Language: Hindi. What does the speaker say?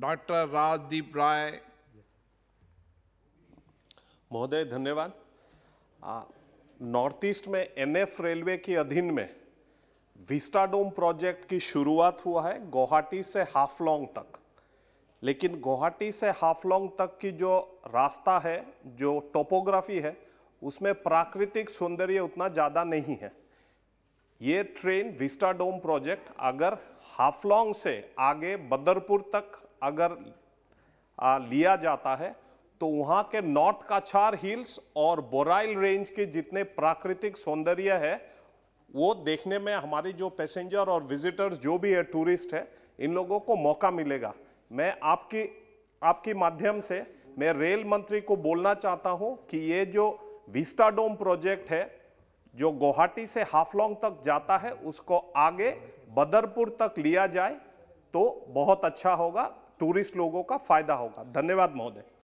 डॉक्टर राजदीप राय महोदय धन्यवाद नॉर्थ ईस्ट में एनएफ रेलवे के अधीन में विस्टाडोम प्रोजेक्ट की शुरुआत हुआ है गुवाहाटी से हाफलोंग तक लेकिन गुवाहाटी से हाफलोंग तक की जो रास्ता है जो टोपोग्राफी है उसमें प्राकृतिक सौंदर्य उतना ज़्यादा नहीं है ये ट्रेन विस्टाडोम प्रोजेक्ट अगर हाफलोंग से आगे बदरपुर तक अगर आ, लिया जाता है तो वहाँ के नॉर्थ काछार हिल्स और बोराइल रेंज के जितने प्राकृतिक सौंदर्य है वो देखने में हमारे जो पैसेंजर और विजिटर्स जो भी है टूरिस्ट है इन लोगों को मौका मिलेगा मैं आपकी आपके माध्यम से मैं रेल मंत्री को बोलना चाहता हूँ कि ये जो विस्टाडोम प्रोजेक्ट है जो गुवाहाटी से हाफलोंग तक जाता है उसको आगे बदरपुर तक लिया जाए तो बहुत अच्छा होगा टूरिस्ट लोगों का फायदा होगा धन्यवाद महोदय